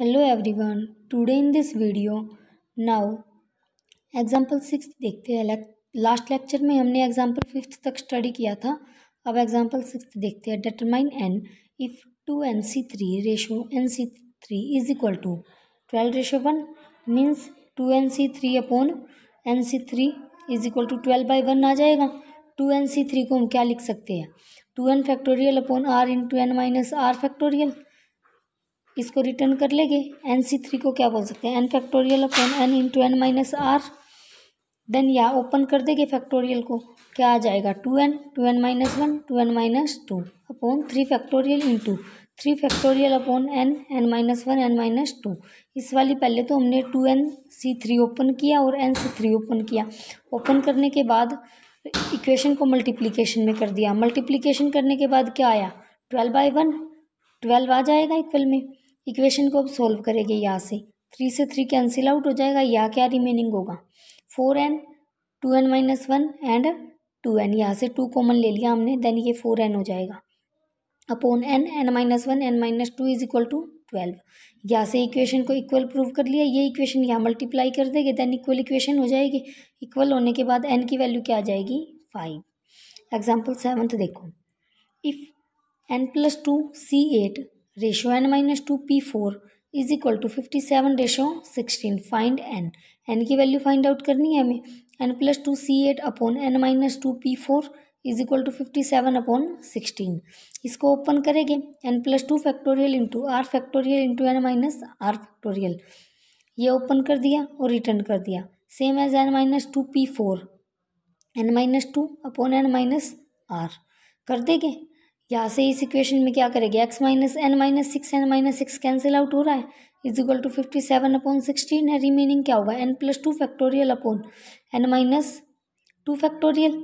hello everyone today in this video now example six देखते हैं last lecture में हमने एग्जाम्पल फिफ्थ तक स्टडी किया था अब एग्जाम्पल सिक्स देखते हैं determine n if two n C three ratio n C three is equal to twelve ratio one means two n C three upon n C three is equal to twelve by one आ जाएगा two n C three को हम क्या लिख सकते हैं two n factorial upon r in two n minus r factorial इसको return कर लेंगे एन सी थ्री को क्या बोल सकते हैं n factorial upon n into n minus r then या ओपन कर देंगे फैक्टोरियल को क्या आ जाएगा two n two n minus one two n minus two upon three factorial into three factorial upon n n minus one n minus two इस वाली पहले तो हमने two n C three open किया और एन सी थ्री ओपन किया open करने के बाद इक्वेशन को मल्टीप्लीकेशन में कर दिया मल्टीप्लीकेशन करने के बाद क्या आया ट्वेल्व बाई वन ट्वेल्व आ जाएगा इक्वल में इक्वेशन को अब सॉल्व करेंगे यहाँ से थ्री से थ्री कैंसिल आउट हो जाएगा या क्या रिमेनिंग होगा four n two n minus one and two n यहाँ से टू कॉमन ले लिया हमने देन ये फोर एन हो जाएगा upon n n minus one n minus two is equal to twelve यहाँ से इक्वेशन को इक्वल प्रूव कर लिया ये इक्वेशन यहाँ मल्टीप्लाई कर देंगे देन इक्वल इक्वेशन हो जाएगी इक्वल होने के बाद एन की वैल्यू क्या आ जाएगी फाइव एग्जाम्पल सेवन्थ देखो if n plus two C eight ratio n minus two P four is equal to fifty seven ratio sixteen find n n की वैल्यू फाइंड आउट करनी है हमें n plus two C eight upon n minus two P four is equal to fifty seven upon sixteen इसको open करेंगे n plus two factorial into r factorial into n minus r factorial ये open कर दिया और return कर दिया same as n minus two P four n minus two upon n minus r कर देंगे यहाँ से इस इक्वेशन में क्या करेगा x minus n minus six n minus six cancel out हो रहा है is equal to fifty seven upon sixteen है रिमेनिंग क्या होगा n plus two factorial upon n minus two factorial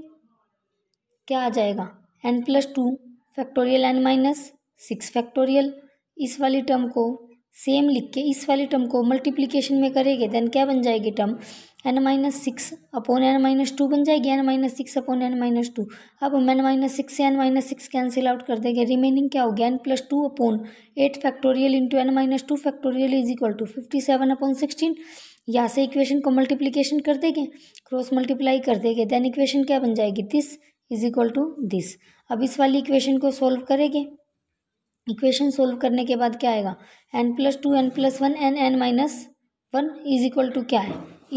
क्या आ जाएगा n plus two factorial n minus six factorial इस वाली टर्म को सेम लिख के इस वाली टर्म को मल्टीप्लीकेशन में करेंगे देन क्या बन जाएगी term n minus six upon n minus two बन जाएगी n minus six upon n minus two अब हम एन माइनस सिक्स से n minus six cancel out कर देंगे रिमेनिंग क्या हो गया n plus two upon eight factorial into n minus two factorial is equal to fifty seven upon sixteen यहाँ से इक्वेशन को मल्टीप्लीकेशन कर देंगे क्रॉस मल्टीप्लाई कर देंगे देन इक्वेशन क्या बन जाएगी this is equal to this अब इस वाली इक्वेशन को सॉल्व करेंगे इक्वेशन सोल्व करने के बाद क्या आएगा n plus two n plus one n n minus one is equal to क्या है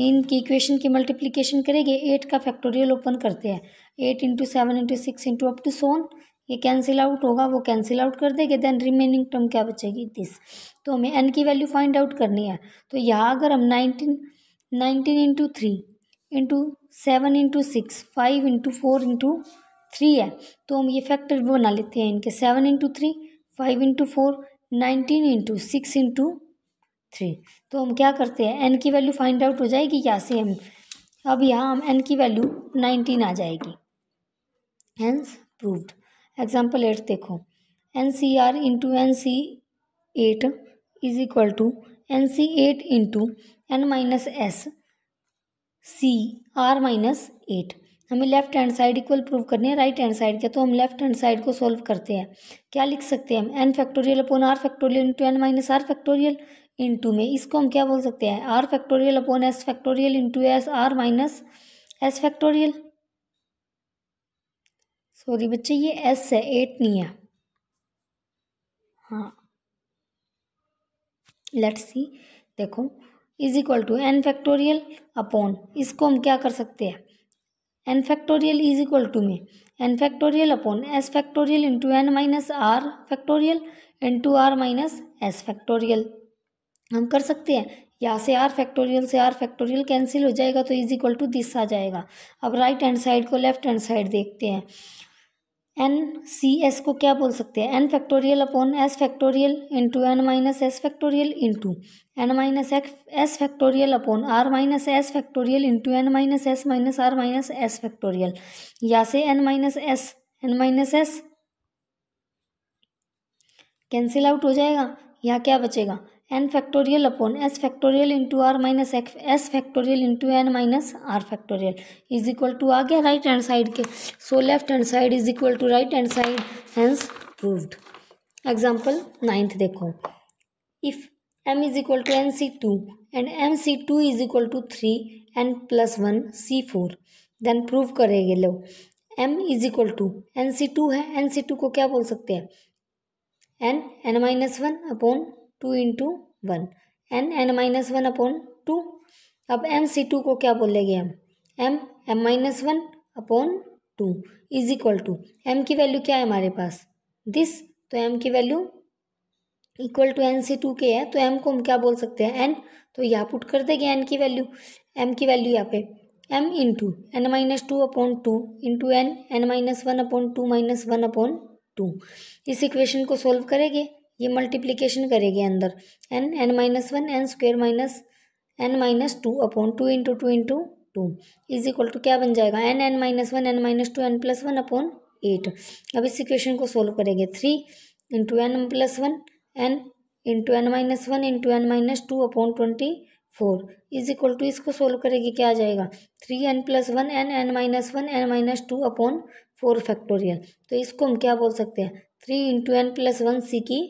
इनकी इक्वेशन की मल्टीप्लीकेशन करेंगे एट का फैक्टोरियल ओपन करते हैं eight into seven into six into up to so on ये कैंसिल आउट होगा वो कैंसिल आउट कर देंगे देन रिमेनिंग टर्म क्या बचेगी दिस तो हमें एन की वैल्यू फाइंड आउट करनी है तो यहाँ अगर हम nineteen nineteen into three into seven into six five into four into three है तो हम ये फैक्टर बना लेते हैं इनके seven into three five into four nineteen into six into three तो हम क्या करते हैं एन की वैल्यू फाइंड आउट हो जाएगी क्या सेम अब यहाँ हम एन की वैल्यू नाइनटीन आ जाएगी हैंस प्रूव्ड एग्जाम्पल एट देखो n C r into n C eight is equal to n C eight into n minus s C r minus eight हमें left hand side equal prove करनी है right hand side के तो हम left hand side को solve करते हैं क्या लिख सकते हैं हम n factorial upon r factorial into n minus r factorial into में इसको हम क्या बोल सकते हैं r factorial upon s factorial into s r minus s factorial sorry बच्चे ये एस है एट नहीं है हाँ लेट सी देखो is equal to n factorial upon इसको हम क्या कर सकते हैं n factorial is equal to में n factorial upon s factorial into n minus r factorial into r minus s factorial हम कर सकते हैं यहाँ से आर फैक्टोरियल से आर फैक्टोरियल कैंसिल हो जाएगा तो इज इक्वल टू दिस आ जाएगा अब राइट हैंड साइड को लेफ्ट हैंड साइड देखते हैं एन सी एस को क्या बोल सकते हैं n factorial upon s factorial into n minus s factorial into n minus s factorial upon r minus s factorial into n minus s minus r minus s factorial या से n minus s n minus s cancel out हो जाएगा या क्या बचेगा n factorial upon s factorial into r minus x s factorial into n minus r factorial is equal to आ गया right hand side के so left hand side is equal to right hand side hence proved example ninth देखो if m is equal to n C two and m C two is equal to three n plus one C four then prove करेंगे लोग m is equal to n C two है n C two को क्या बोल सकते हैं n n minus one upon two into one n n minus one upon two अब m C two को क्या बोलेंगे हम m m minus one upon two is equal to m की वैल्यू क्या है हमारे पास दिस तो एम की value equal to n C two के है तो एम को हम क्या बोल सकते हैं एन तो यहाँ पुट कर देंगे एन की वैल्यू एम की वैल्यू यहाँ पे m into n minus two upon two into n n minus one upon two minus one upon two इस इक्वेशन को सॉल्व करेंगे ये मल्टीप्लीकेशन करेगी अंदर n n minus one n square minus n minus two upon two into two into two is equal to क्या बन जाएगा n n minus one n minus two n plus one upon eight अब इस equation को solve करेंगे three into n plus one n into n minus one into n minus two upon twenty four is equal to इसको solve करेगी क्या आ जाएगा three n plus one n n minus one n minus two upon four factorial तो इसको हम क्या बोल सकते हैं three into n plus one C की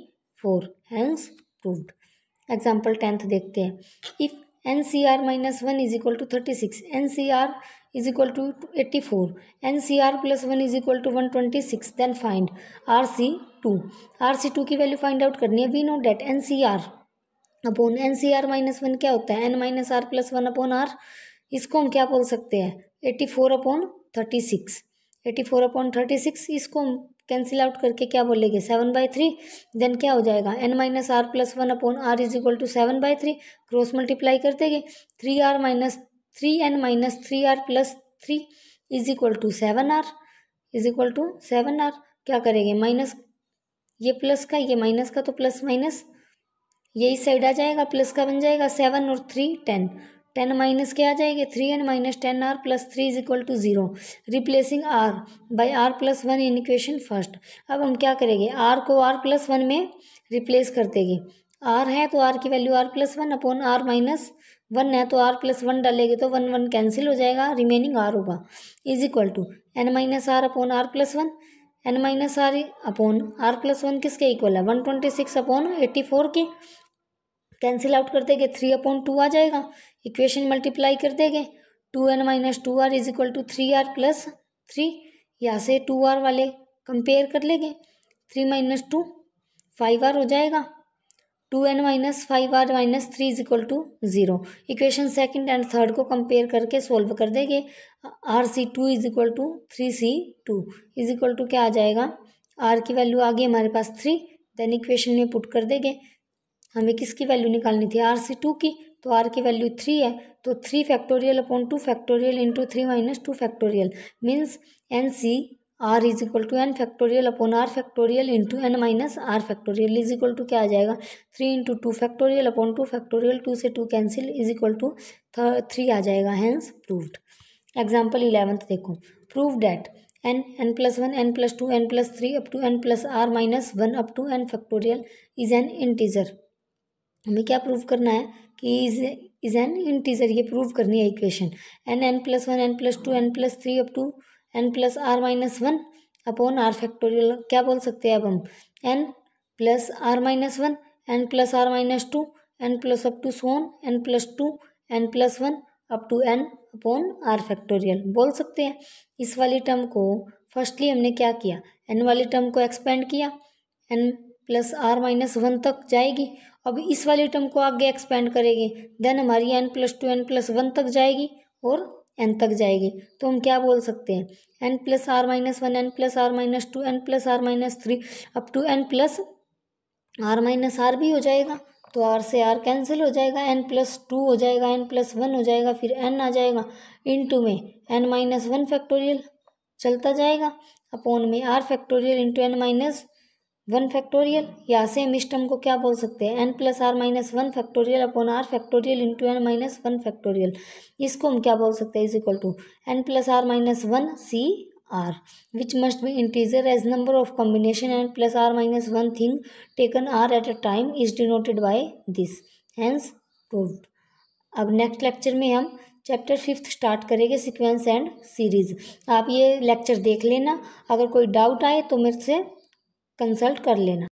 four hence proved example tenth देखते हैं if n C r minus one is equal to thirty six n C r is equal to eighty four n C r plus one is equal to one twenty six then find r C two r C two की value find out करनी है we know that n C r upon n C r minus one क्या होता है n minus r plus one upon r इसको हम क्या बोल सकते हैं eighty four upon thirty six eighty four upon thirty six इसको हम कैंसिल आउट करके क्या बोलेंगे सेवन बाई थ्री देन क्या हो जाएगा n minus r plus one upon r is equal to seven by three cross multiply कर देंगे three r minus three n minus three r plus three is equal to seven r is equal to seven r क्या करेंगे minus ये plus का ये minus का तो plus minus यही साइड आ जाएगा प्लस का बन जाएगा सेवन और थ्री टेन टेन माइनस क्या आ जाएंगे three n minus ten r plus three is equal to zero replacing r by r plus one in equation first अब हम क्या करेंगे आर को आर प्लस वन में रिप्लेस कर देंगे आर है तो आर की value r plus one upon r minus one है तो आर प्लस वन डालेंगे तो वन वन कैंसिल हो जाएगा रिमेनिंग आर होगा is equal to n minus r upon r plus one n minus r upon r plus one किसके equal है one twenty six upon eighty four के cancel out कर देंगे three upon two आ जाएगा equation multiply कर देंगे two n minus two r is equal to three r plus three यहाँ से टू आर वाले कंपेयर कर लेंगे three minus two five r हो जाएगा two n minus five r minus three is equal to zero equation second and third को compare करके solve कर देंगे r C two is equal to three C two is equal to क्या आ जाएगा r की वैल्यू आ गई हमारे पास थ्री देन इक्वेशन में पुट कर देंगे हमें किसकी वैल्यू निकालनी थी आर सी टू की तो आर की वैल्यू थ्री है तो three factorial upon two factorial into three minus two factorial means n C r is equal to n factorial upon r factorial into n minus r factorial is equal to क्या आ जाएगा three into two factorial upon two factorial two से two cancel is equal to three आ जाएगा hence proved example eleventh देखो prove that n n plus one n plus two n plus three up to n plus r minus one up to n factorial is an integer हमें क्या prove करना है कि is is an integer ये prove करनी है equation n n plus one n plus two n plus three up to n plus r minus one upon r factorial क्या बोल सकते हैं अब हम n plus r minus one n plus r minus two n plus up to Son n plus two n plus one up to n upon r factorial बोल सकते हैं इस वाली टर्म को फर्स्टली हमने क्या किया एन वाली टर्म को एक्सपेंड किया n plus r minus one तक जाएगी अब इस वाले टर्म को आगे एक्सपेंड करेंगे देन हमारी n plus two n plus one तक जाएगी और एन तक जाएगी तो हम क्या बोल सकते हैं n plus r minus one n plus r minus two n plus r minus three up to n plus r minus r भी हो जाएगा तो आर से आर कैंसिल हो जाएगा एन प्लस टू हो जाएगा एन प्लस वन हो जाएगा फिर एन आ जाएगा इन टू में एन माइनस वन फैक्टोरियल चलता जाएगा अपोन में r factorial into n minus one factorial यहाँ से हम इस टर्म को क्या बोल सकते हैं n plus r minus one factorial upon r factorial into n minus one factorial इसको हम क्या बोल सकते हैं is equal to n plus r minus one C r which must be integer as number of combination n plus r minus one thing taken r at a time is denoted by this hence proved अब next lecture में हम chapter fifth start करेंगे sequence and series आप ये lecture देख लेना अगर कोई डाउट आए तो मेरे से कंसल्ट कर लेना